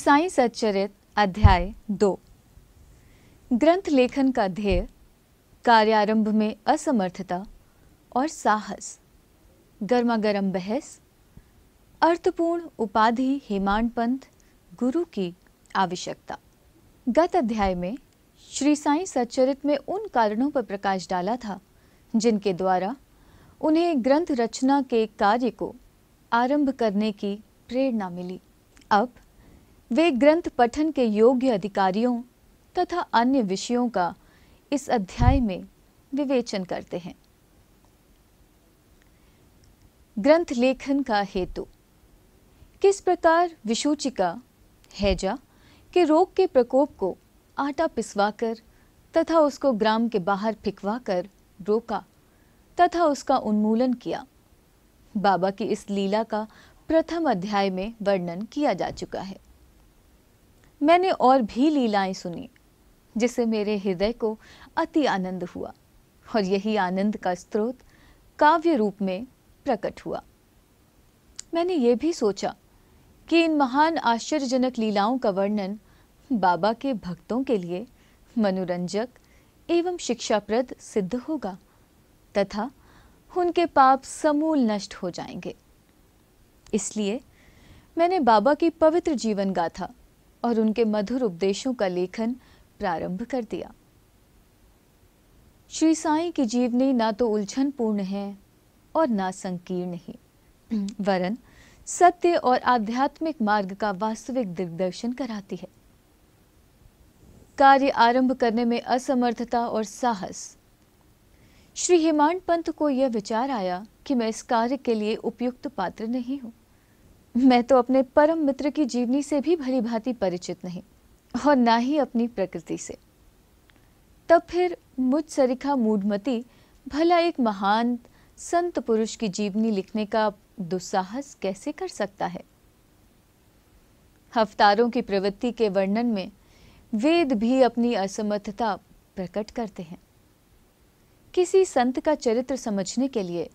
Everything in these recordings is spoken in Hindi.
ईसाई सच्चरित अध्याय दो ग्रंथ लेखन का ध्येय कार्यारंभ में असमर्थता और साहस गर्मागर्म बहस अर्थपूर्ण उपाधि पंथ गुरु की आवश्यकता गत अध्याय में श्री साई सच्चरित में उन कारणों पर प्रकाश डाला था जिनके द्वारा उन्हें ग्रंथ रचना के कार्य को आरंभ करने की प्रेरणा मिली अब वे ग्रंथ पठन के योग्य अधिकारियों तथा अन्य विषयों का इस अध्याय में विवेचन करते हैं ग्रंथ लेखन का हेतु किस प्रकार विसूचिका हैजा के रोग के प्रकोप को आटा पिसवाकर तथा उसको ग्राम के बाहर फिकवाकर रोका तथा उसका उन्मूलन किया बाबा की इस लीला का प्रथम अध्याय में वर्णन किया जा चुका है मैंने और भी लीलाएं सुनी जिससे मेरे हृदय को अति आनंद हुआ और यही आनंद का स्रोत काव्य रूप में प्रकट हुआ मैंने ये भी सोचा कि इन महान आश्चर्यजनक लीलाओं का वर्णन बाबा के भक्तों के लिए मनोरंजक एवं शिक्षाप्रद सिद्ध होगा तथा उनके पाप समूल नष्ट हो जाएंगे इसलिए मैंने बाबा की पवित्र जीवन गाथा और उनके मधुर उपदेशों का लेखन प्रारंभ कर दिया श्री साई की जीवनी ना तो उलझन पूर्ण है और ना संकीर्ण ही वरन सत्य और आध्यात्मिक मार्ग का वास्तविक दिग्दर्शन कराती है कार्य आरंभ करने में असमर्थता और साहस श्री हिमांड पंत को यह विचार आया कि मैं इस कार्य के लिए उपयुक्त पात्र नहीं हूं मैं तो अपने परम मित्र की जीवनी से भी भली भांति परिचित नहीं और ना ही अपनी प्रकृति से तब फिर मुझ सरिखा मूडमती भला एक महान संत पुरुष की जीवनी लिखने का दुस्साहस कैसे कर सकता है हफ्तारों की प्रवृत्ति के वर्णन में वेद भी अपनी असमर्थता प्रकट करते हैं किसी संत का चरित्र समझने के लिए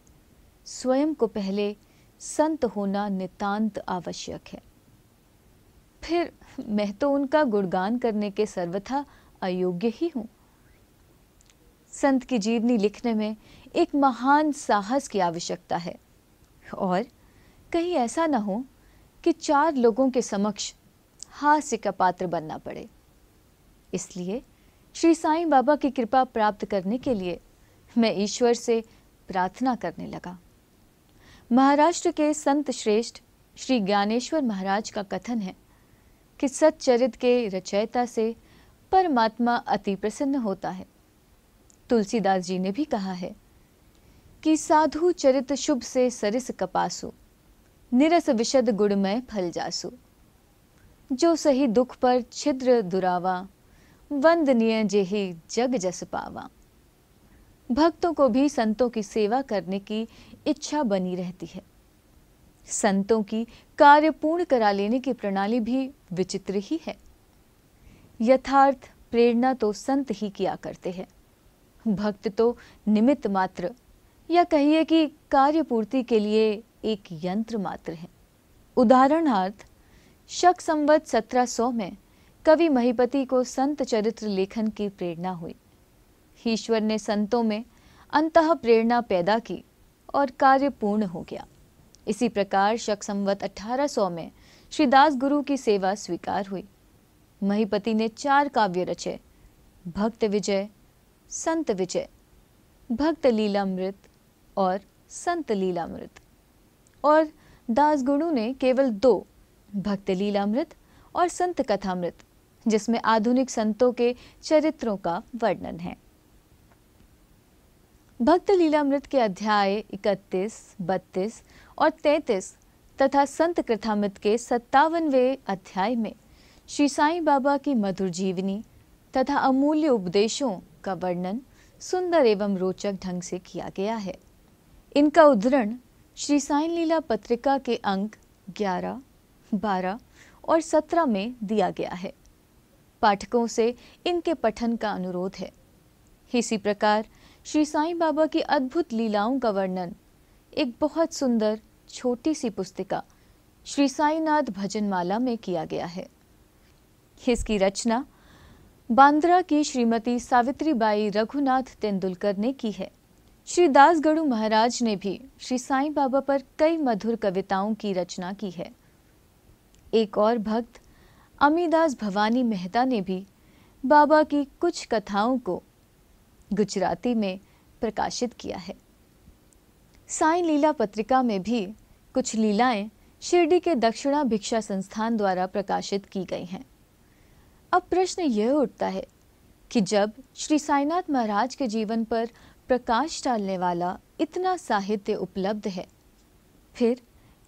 स्वयं को पहले संत होना नितांत आवश्यक है फिर मैं तो उनका गुणगान करने के सर्वथा अयोग्य ही हूं संत की जीवनी लिखने में एक महान साहस की आवश्यकता है और कहीं ऐसा ना हो कि चार लोगों के समक्ष हास्य का पात्र बनना पड़े इसलिए श्री साईं बाबा की कृपा प्राप्त करने के लिए मैं ईश्वर से प्रार्थना करने लगा महाराष्ट्र के संत श्रेष्ठ श्री ज्ञानेश्वर महाराज का कथन है कि सच्चरित के रचयिता से परमात्मा अति प्रसन्न होता है तुलसीदास जी ने भी कहा है कि साधु चरित शुभ से सरिस कपासु निरस विशद गुणमय फल जासु जो सही दुख पर छिद्र दुरावा वंदनीय जेहि जग जस पावा भक्तों को भी संतों की सेवा करने की इच्छा बनी रहती है संतों की कार्य पूर्ण करा लेने की प्रणाली भी विचित्र ही है यथार्थ प्रेरणा तो संत ही किया करते हैं भक्त तो निमित्त मात्र या कहिए कि कार्यपूर्ति के लिए एक यंत्र मात्र है उदाहरणार्थ शक संवत 1700 में कवि महीपति को संत चरित्र लेखन की प्रेरणा हुई ईश्वर ने संतों में अंत प्रेरणा पैदा की और कार्य पूर्ण हो गया इसी प्रकार शक संवत 1800 में श्री गुरु की सेवा स्वीकार हुई महीपति ने चार काव्य रचे भक्त विजय संत विजय भक्त लीलामृत और संत लीलामृत और दास गुरु ने केवल दो भक्त लीलामृत और संत कथामृत जिसमें आधुनिक संतों के चरित्रों का वर्णन है भक्त लीलामृत के अध्याय 31, 32 और 33 तथा संत कृथामृत के सत्तावनवे अध्याय में श्री साईं बाबा की मधुर जीवनी तथा अमूल्य उपदेशों का वर्णन सुंदर एवं रोचक ढंग से किया गया है इनका उद्धरण श्री साईं लीला पत्रिका के अंक 11, 12 और 17 में दिया गया है पाठकों से इनके पठन का अनुरोध है इसी प्रकार श्री साईं बाबा की अद्भुत लीलाओं का वर्णन एक बहुत सुंदर छोटी सी पुस्तिका श्री साईनाथ भजनमाला में किया गया है इसकी रचना बांद्रा की श्रीमती सावित्रीबाई रघुनाथ तेंदुलकर ने की है श्री दासगढ़ महाराज ने भी श्री साईं बाबा पर कई मधुर कविताओं की रचना की है एक और भक्त अमीदास भवानी मेहता ने भी बाबा की कुछ कथाओं को गुजराती में प्रकाशित किया है साई लीला पत्रिका में भी कुछ लीलाएं शिरडी के दक्षिणा भिक्षा संस्थान द्वारा प्रकाशित की गई हैं अब प्रश्न यह उठता है कि जब श्री साईनाथ महाराज के जीवन पर प्रकाश डालने वाला इतना साहित्य उपलब्ध है फिर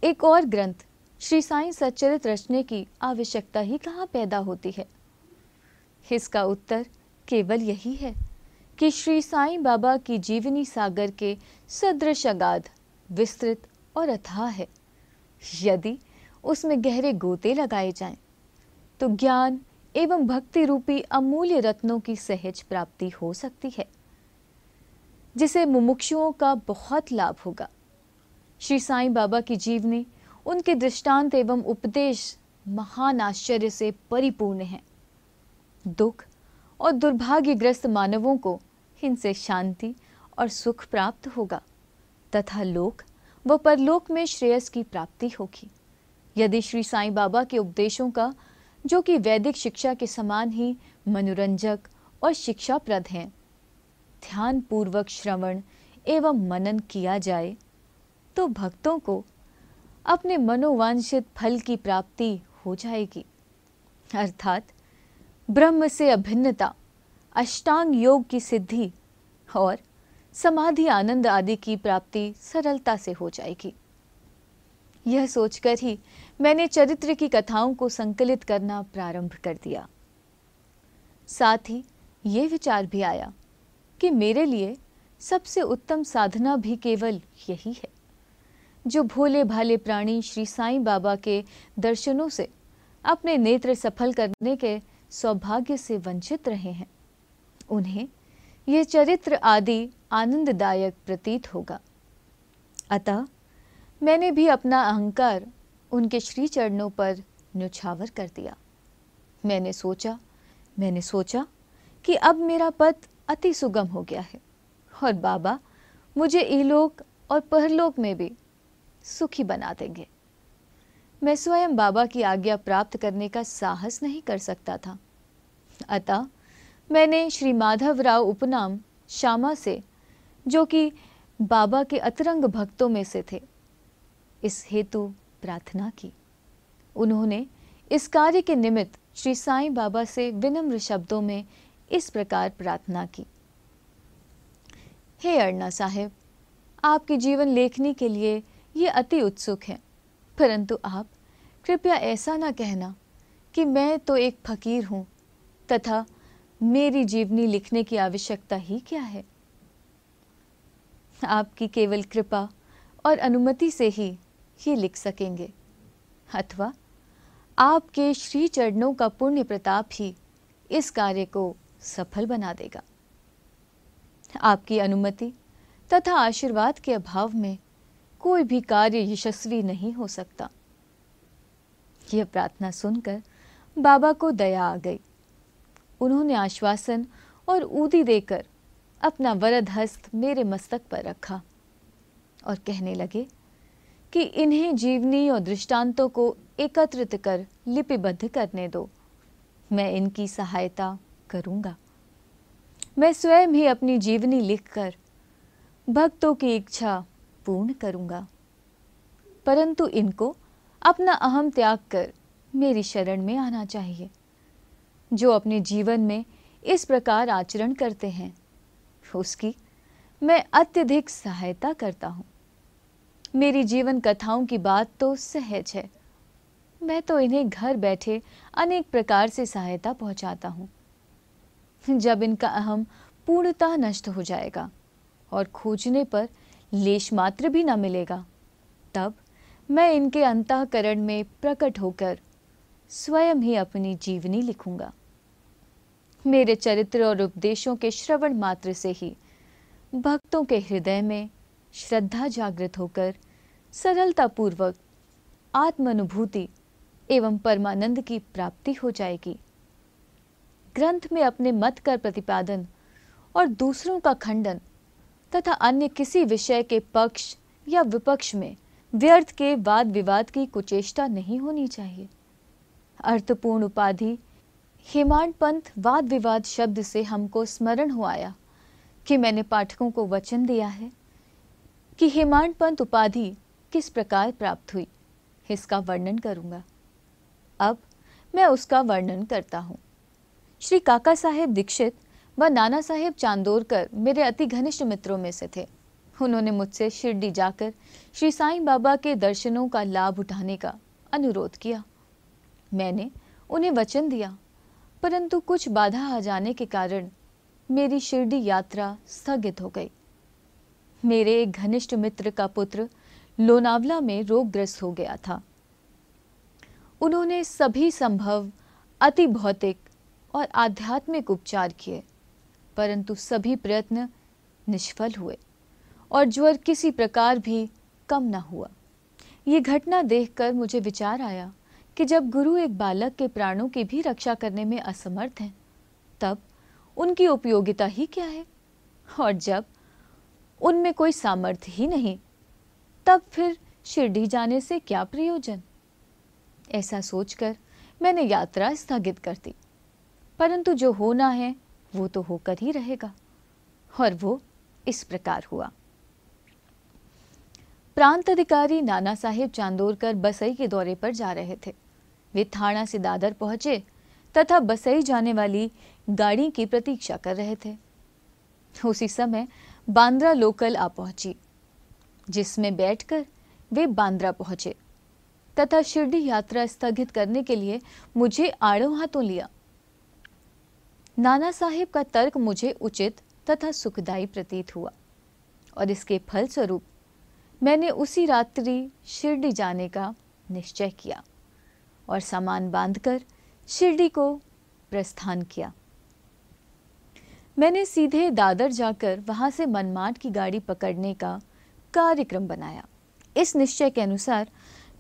एक और ग्रंथ श्री साई सच्चरित रचने की आवश्यकता ही कहाँ पैदा होती है इसका उत्तर केवल यही है कि श्री साईं बाबा की जीवनी सागर के सदृश अगाध विस्तृत और अथाह है यदि उसमें गहरे गोते लगाए जाएं, तो ज्ञान एवं भक्ति रूपी अमूल्य रत्नों की सहज प्राप्ति हो सकती है जिसे मुमुक्षुओं का बहुत लाभ होगा श्री साईं बाबा की जीवनी उनके दृष्टांत एवं उपदेश महान आश्चर्य से परिपूर्ण है दुख और दुर्भाग्यग्रस्त मानवों को इनसे शांति और सुख प्राप्त होगा तथा लोक व परलोक में श्रेयस की प्राप्ति होगी यदि श्री साईं बाबा के उपदेशों का जो कि वैदिक शिक्षा के समान ही मनोरंजक और शिक्षाप्रद हैं ध्यान पूर्वक श्रवण एवं मनन किया जाए तो भक्तों को अपने मनोवांछित फल की प्राप्ति हो जाएगी अर्थात ब्रह्म से अभिन्नता अष्टांग योग की सिद्धि और समाधि आनंद आदि की प्राप्ति सरलता से हो जाएगी यह सोचकर ही मैंने चरित्र की कथाओं को संकलित करना प्रारंभ कर दिया साथ ही ये विचार भी आया कि मेरे लिए सबसे उत्तम साधना भी केवल यही है जो भोले भाले प्राणी श्री साईं बाबा के दर्शनों से अपने नेत्र सफल करने के सौभाग्य से वंचित रहे हैं उन्हें यह चरित्र आदि आनंददायक प्रतीत होगा अतः मैंने भी अपना अहंकार उनके श्री चरणों पर न्यौछावर कर दिया मैंने सोचा मैंने सोचा कि अब मेरा पद अति सुगम हो गया है और बाबा मुझे ईलोक और परलोक में भी सुखी बना देंगे मैं स्वयं बाबा की आज्ञा प्राप्त करने का साहस नहीं कर सकता था अतः मैंने श्री माधवराव उपनाम श्यामा से जो कि बाबा के अतरंग भक्तों में से थे इस हेतु प्रार्थना की उन्होंने इस कार्य के निमित्त श्री साईं बाबा से विनम्र शब्दों में इस प्रकार प्रार्थना की हे अर्णा साहेब आपकी जीवन लेखनी के लिए ये अति उत्सुक है परंतु आप कृपया ऐसा ना कहना कि मैं तो एक फकीर हूँ तथा मेरी जीवनी लिखने की आवश्यकता ही क्या है आपकी केवल कृपा और अनुमति से ही ये लिख सकेंगे अथवा आपके श्री चरणों का पुण्य प्रताप ही इस कार्य को सफल बना देगा आपकी अनुमति तथा आशीर्वाद के अभाव में कोई भी कार्य यशस्वी नहीं हो सकता यह प्रार्थना सुनकर बाबा को दया आ गई उन्होंने आश्वासन और ऊदी देकर अपना वरद हस्त मेरे मस्तक पर रखा और कहने लगे कि इन्हें जीवनी और दृष्टांतों को एकत्रित कर लिपिबद्ध करने दो मैं इनकी सहायता करूंगा मैं स्वयं ही अपनी जीवनी लिखकर भक्तों की इच्छा पूर्ण करूंगा परंतु इनको अपना अहम त्याग कर मेरी शरण में आना चाहिए जो अपने जीवन में इस प्रकार आचरण करते हैं उसकी मैं अत्यधिक सहायता करता हूँ मेरी जीवन कथाओं की बात तो सहज है मैं तो इन्हें घर बैठे अनेक प्रकार से सहायता पहुँचाता हूँ जब इनका अहम पूर्णतः नष्ट हो जाएगा और खोजने पर लेश मात्र भी न मिलेगा तब मैं इनके अंतकरण में प्रकट होकर स्वयं ही अपनी जीवनी लिखूंगा मेरे चरित्र और उपदेशों के श्रवण मात्र से ही भक्तों के हृदय में श्रद्धा जागृत होकर सरलतापूर्वक आत्मानुभूति एवं परमानंद की प्राप्ति हो जाएगी ग्रंथ में अपने मत का प्रतिपादन और दूसरों का खंडन तथा अन्य किसी विषय के पक्ष या विपक्ष में व्यर्थ के वाद विवाद की कुचेष्टा नहीं होनी चाहिए अर्थपूर्ण उपाधि हेमाड पंथ वाद विवाद शब्द से हमको स्मरण हो आया कि मैंने पाठकों को वचन दिया है कि हेमाड पंथ उपाधि किस प्रकार प्राप्त हुई इसका वर्णन करूंगा अब मैं उसका वर्णन करता हूँ श्री काका साहेब दीक्षित व नाना साहेब चांदोरकर मेरे अति घनिष्ठ मित्रों में से थे उन्होंने मुझसे शिरडी जाकर श्री साईं बाबा के दर्शनों का लाभ उठाने का अनुरोध किया मैंने उन्हें वचन दिया परंतु कुछ बाधा आ जाने के कारण मेरी शिरडी यात्रा स्थगित हो गई मेरे एक घनिष्ठ मित्र का पुत्र लोनावला में रोगग्रस्त हो गया था उन्होंने सभी संभव अति भौतिक और आध्यात्मिक उपचार किए परंतु सभी प्रयत्न निष्फल हुए और ज्वर किसी प्रकार भी कम न हुआ ये घटना देखकर मुझे विचार आया कि जब गुरु एक बालक के प्राणों की भी रक्षा करने में असमर्थ हैं तब उनकी उपयोगिता ही क्या है और जब उनमें कोई सामर्थ्य ही नहीं तब फिर शिरडी जाने से क्या प्रयोजन ऐसा सोचकर मैंने यात्रा स्थगित कर दी परंतु जो होना है वो तो होकर ही रहेगा और वो इस प्रकार हुआ प्रांत अधिकारी नाना साहेब चांदोरकर बसई के दौरे पर जा रहे थे वे थाना से दादर पहुंचे तथा बसई जाने वाली गाड़ी की प्रतीक्षा कर रहे थे उसी समय बांद्रा लोकल आ पहुंची जिसमें बैठकर वे बांद्रा पहुंचे तथा शिरडी यात्रा स्थगित करने के लिए मुझे आड़ों हाथों लिया नाना साहेब का तर्क मुझे उचित तथा सुखदायी प्रतीत हुआ और इसके फलस्वरूप मैंने उसी रात्रि शिरडी जाने का निश्चय किया और सामान बांधकर शिरडी को प्रस्थान किया मैंने सीधे दादर जाकर वहां से मनमाट की गाड़ी पकड़ने का कार्यक्रम बनाया इस निश्चय के अनुसार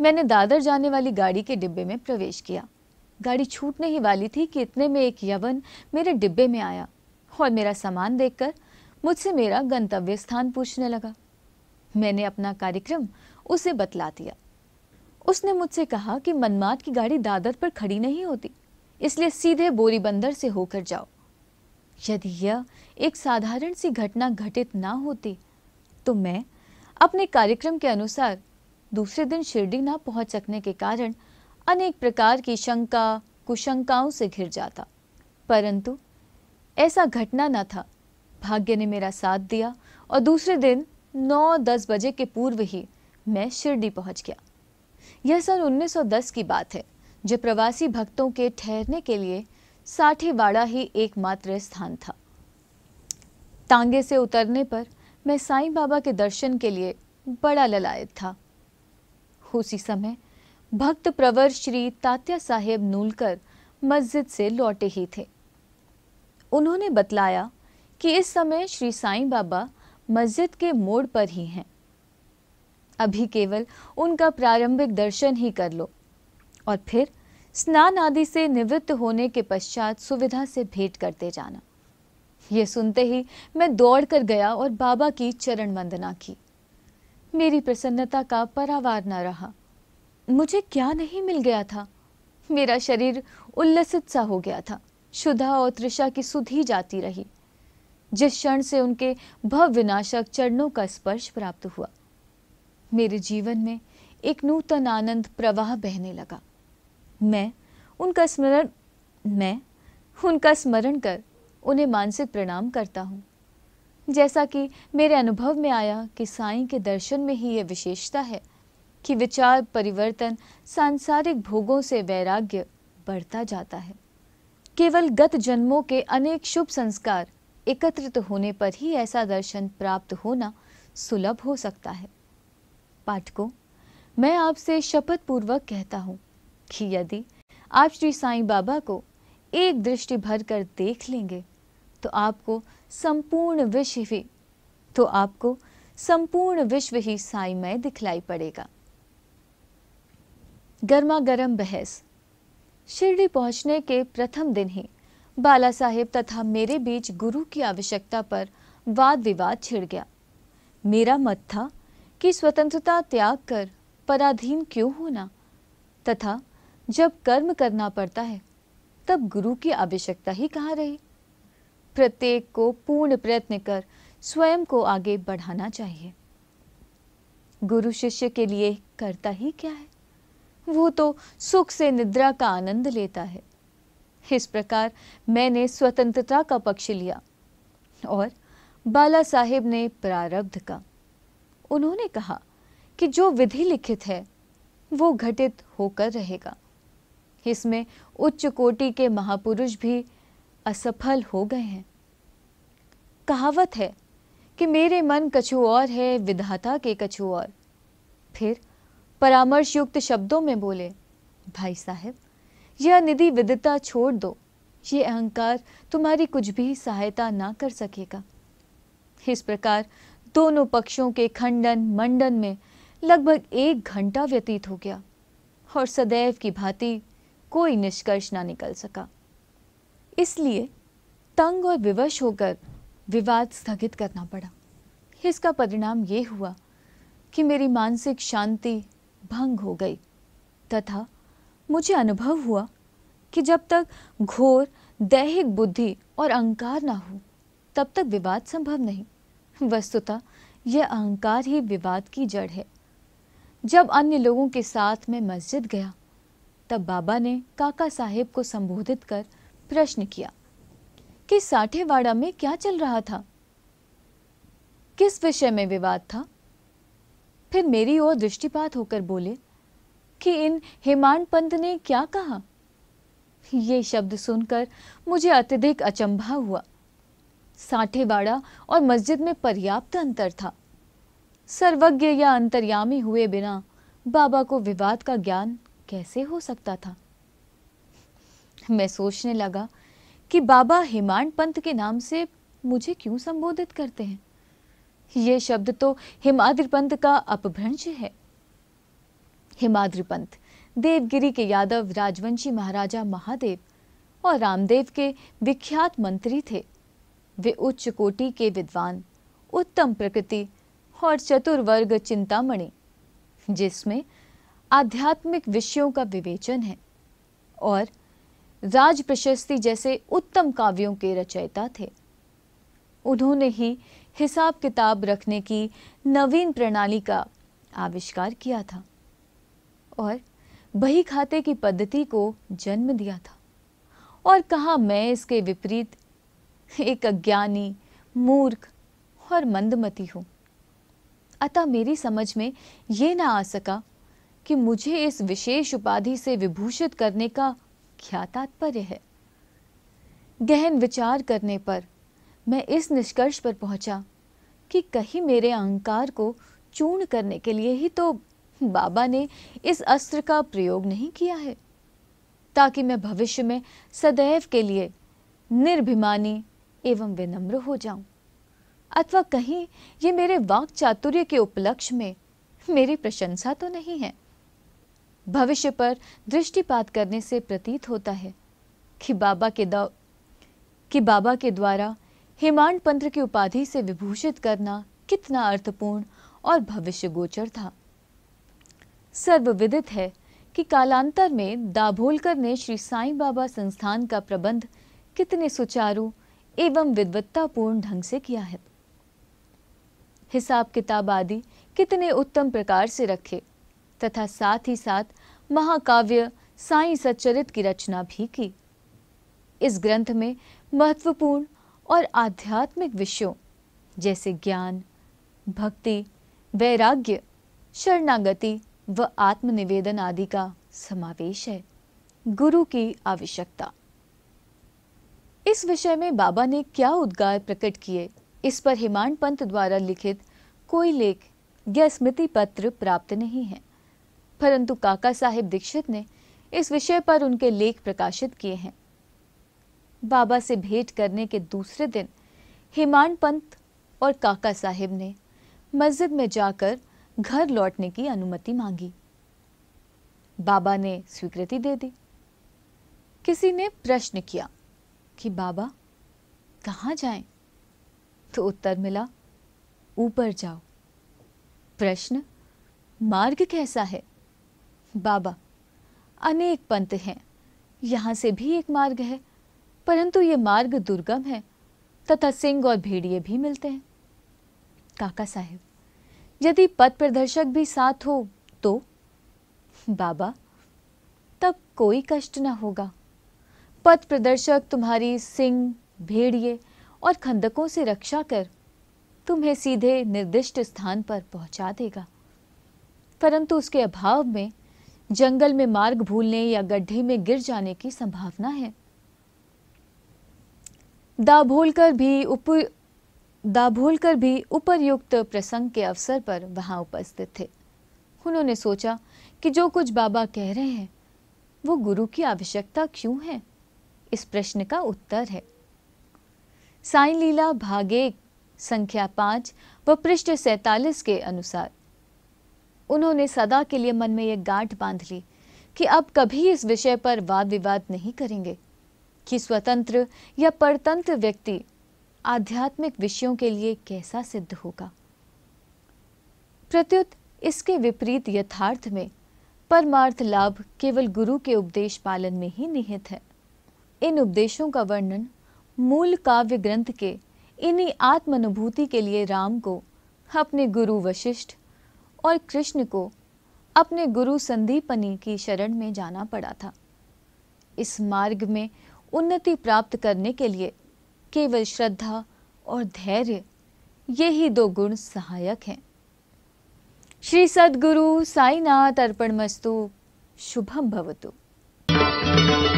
मैंने दादर जाने वाली गाड़ी के डिब्बे में प्रवेश किया गाड़ी छूटने ही वाली थी कि इतने में एक यवन मेरे डिब्बे में आया और मेरा सामान देखकर मुझसे मेरा गंतव्य स्थान पूछने लगा मैंने अपना कार्यक्रम उसे बतला दिया उसने मुझसे कहा कि मनमाद की गाड़ी दादर पर खड़ी नहीं होती इसलिए सीधे बोरीबंदर से होकर जाओ यदि यह एक साधारण सी घटना घटित ना होती तो मैं अपने कार्यक्रम के अनुसार दूसरे दिन शिरडी ना पहुंच सकने के कारण अनेक प्रकार की शंका कुशंकाओं से घिर जाता परंतु ऐसा घटना न था भाग्य ने मेरा साथ दिया और दूसरे दिन नौ दस बजे के पूर्व ही मैं शिरडी पहुंच गया यह सन 1910 की बात है जो प्रवासी भक्तों के ठहरने के लिए साठीवाड़ा ही एकमात्र स्थान था तांगे से उतरने पर मैं साईं बाबा के दर्शन के लिए बड़ा ललायत था उसी समय भक्त प्रवर श्री तात्या साहेब नूलकर मस्जिद से लौटे ही थे उन्होंने बतलाया कि इस समय श्री साईं बाबा मस्जिद के मोड़ पर ही हैं अभी केवल उनका प्रारंभिक दर्शन ही कर लो और फिर स्नान आदि से निवृत्त होने के पश्चात सुविधा से भेंट करते जाना ये सुनते ही मैं दौड़ कर गया और बाबा की चरण वंदना की मेरी प्रसन्नता का परावार न रहा मुझे क्या नहीं मिल गया था मेरा शरीर उल्लसित सा हो गया था शुदा और त्रिषा की सुधी जाती रही जिस क्षण से उनके भव विनाशक चरणों का स्पर्श प्राप्त हुआ मेरे जीवन में एक नूतन आनंद प्रवाह बहने लगा मैं उनका स्मरण मैं उनका स्मरण कर उन्हें मानसिक प्रणाम करता हूँ जैसा कि मेरे अनुभव में आया कि साई के दर्शन में ही यह विशेषता है कि विचार परिवर्तन सांसारिक भोगों से वैराग्य बढ़ता जाता है केवल गत जन्मों के अनेक शुभ संस्कार एकत्रित होने पर ही ऐसा दर्शन प्राप्त होना सुलभ हो सकता है पाठकों मैं आपसे शपथ पूर्वक कहता हूँ कि यदि आप श्री साई बाबा को एक दृष्टि भर कर देख लेंगे तो आपको संपूर्ण विश्व ही तो आपको संपूर्ण विश्व ही साईमय दिखलाई पड़ेगा गर्मा गर्म बहस शिरडी पहुंचने के प्रथम दिन ही बाला साहेब तथा मेरे बीच गुरु की आवश्यकता पर वाद विवाद छिड़ गया मेरा मत था कि स्वतंत्रता त्याग कर पराधीन क्यों होना तथा जब कर्म करना पड़ता है तब गुरु की आवश्यकता ही कहाँ रही प्रत्येक को पूर्ण प्रयत्न कर स्वयं को आगे बढ़ाना चाहिए गुरु शिष्य के लिए करता ही क्या है वो तो सुख से निद्रा का आनंद लेता है इस प्रकार मैंने स्वतंत्रता का पक्ष लिया और बाला साहेब ने प्रारब्ध का उन्होंने कहा कि जो विधि लिखित है वो घटित होकर रहेगा इसमें उच्च कोटि के महापुरुष भी असफल हो गए हैं कहावत है कि मेरे मन कछु और है विधाता के कछु और फिर परामर्श युक्त शब्दों में बोले भाई साहब यह निधि विदिता छोड़ दो ये अहंकार तुम्हारी कुछ भी सहायता ना कर सकेगा इस प्रकार दोनों पक्षों के खंडन मंडन में लगभग एक घंटा व्यतीत हो गया और सदैव की भांति कोई निष्कर्ष ना निकल सका इसलिए तंग और विवश होकर विवाद स्थगित करना पड़ा इसका परिणाम ये हुआ कि मेरी मानसिक शांति भंग हो गई तथा मुझे अनुभव हुआ कि जब तक घोर दैहिक बुद्धि और अहंकार ना हो तब तक विवाद संभव नहीं वस्तुतः यह अहंकार ही विवाद की जड़ है जब अन्य लोगों के साथ मैं मस्जिद गया तब बाबा ने काका साहेब को संबोधित कर प्रश्न किया कि साठेवाड़ा में क्या चल रहा था किस विषय में विवाद था फिर मेरी ओर दृष्टिपात होकर बोले कि इन हेमान पंत ने क्या कहा ये शब्द सुनकर मुझे अत्यधिक अचंभा हुआ साठेवाड़ा और मस्जिद में पर्याप्त अंतर था सर्वज्ञ या अंतर्यामी हुए बिना बाबा को विवाद का ज्ञान कैसे हो सकता था मैं सोचने लगा कि बाबा हिमांड पंत के नाम से मुझे क्यों संबोधित करते हैं ये शब्द तो हिमाद्री पंत का अपभ्रंश है हिमाद्री पंत देवगिरी के यादव राजवंशी महाराजा महादेव और रामदेव के विख्यात मंत्री थे वे उच्च कोटि के विद्वान उत्तम प्रकृति और चतुर्वर्ग चिंतामणि जिसमें आध्यात्मिक विषयों का विवेचन है और राज प्रशस्ति जैसे उत्तम काव्यों के रचयिता थे उन्होंने ही हिसाब किताब रखने की नवीन प्रणाली का आविष्कार किया था और बही खाते की पद्धति को जन्म दिया था और कहा मैं इसके विपरीत एक अज्ञानी मूर्ख और मंदमती हूँ अतः मेरी समझ में ये ना आ सका कि मुझे इस विशेष उपाधि से विभूषित करने का क्या तात्पर्य है गहन विचार करने पर मैं इस निष्कर्ष पर पहुंचा कि कहीं मेरे अहंकार को चूर्ण करने के लिए ही तो बाबा ने इस अस्त्र का प्रयोग नहीं किया है ताकि मैं भविष्य में सदैव के लिए निर्भिमानी एवं विनम्र हो जाऊं अथवा कहीं ये मेरे वाक चातुर्य के उपलक्ष में मेरी प्रशंसा तो नहीं है भविष्य पर दृष्टिपात करने से प्रतीत होता है कि बाबा के दौ कि बाबा के द्वारा हिमांड पंत्र की उपाधि से विभूषित करना कितना अर्थपूर्ण और भविष्य गोचर था सर्वविदित है कि कालांतर में दाभोलकर ने श्री साईं बाबा संस्थान का प्रबंध कितने सुचारू एवं विद्वत्तापूर्ण ढंग से किया है हिसाब किताब आदि कितने उत्तम प्रकार से रखे तथा साथ ही साथ महाकाव्य साई सच्चरित की रचना भी की इस ग्रंथ में महत्वपूर्ण और आध्यात्मिक विषयों जैसे ज्ञान भक्ति वैराग्य शरणागति व आत्मनिवेदन आदि का समावेश है गुरु की आवश्यकता इस विषय में बाबा ने क्या उद्गार प्रकट किए इस पर हिमांड पंत द्वारा लिखित कोई लेख या स्मृति पत्र प्राप्त नहीं है परंतु काका साहेब दीक्षित ने इस विषय पर उनके लेख प्रकाशित किए हैं बाबा से भेंट करने के दूसरे दिन हिमांड पंत और काका साहेब ने मस्जिद में जाकर घर लौटने की अनुमति मांगी बाबा ने स्वीकृति दे दी किसी ने प्रश्न किया कि बाबा कहाँ जाएं? तो उत्तर मिला ऊपर जाओ प्रश्न मार्ग कैसा है बाबा अनेक पंथ हैं यहाँ से भी एक मार्ग है परंतु ये मार्ग दुर्गम है तथा सिंह और भेड़िए भी मिलते हैं काका साहेब यदि पथ प्रदर्शक भी साथ हो तो बाबा तब कोई कष्ट न होगा पथ प्रदर्शक तुम्हारी सिंह भेड़िए और खंदकों से रक्षा कर तुम्हें सीधे निर्दिष्ट स्थान पर पहुंचा देगा परंतु उसके अभाव में जंगल में मार्ग भूलने या गड्ढे में गिर जाने की संभावना है दाभोलकर भी उप दाभोलकर भी उपरयुक्त प्रसंग के अवसर पर वहां उपस्थित थे उन्होंने सोचा कि जो कुछ बाबा कह रहे हैं वो गुरु की आवश्यकता क्यों है इस प्रश्न का उत्तर है साई लीला भागे संख्या पाँच व पृष्ठ सैतालीस के अनुसार उन्होंने सदा के लिए मन में यह गांठ बांध ली कि अब कभी इस विषय पर वाद विवाद नहीं करेंगे कि स्वतंत्र या परतंत्र व्यक्ति आध्यात्मिक विषयों के लिए कैसा सिद्ध होगा प्रत्युत इसके विपरीत यथार्थ में परमार्थ लाभ केवल गुरु के उपदेश पालन में ही निहित है इन उपदेशों का वर्णन मूल काव्य ग्रंथ के इन्हीं आत्मानुभूति के लिए राम को अपने गुरु वशिष्ठ और कृष्ण को अपने गुरु संदीपनी की शरण में जाना पड़ा था इस मार्ग में उन्नति प्राप्त करने के लिए केवल श्रद्धा और धैर्य ये ही दो गुण सहायक हैं श्री सदगुरु साईनाथ अर्पण मस्तु शुभम भवतु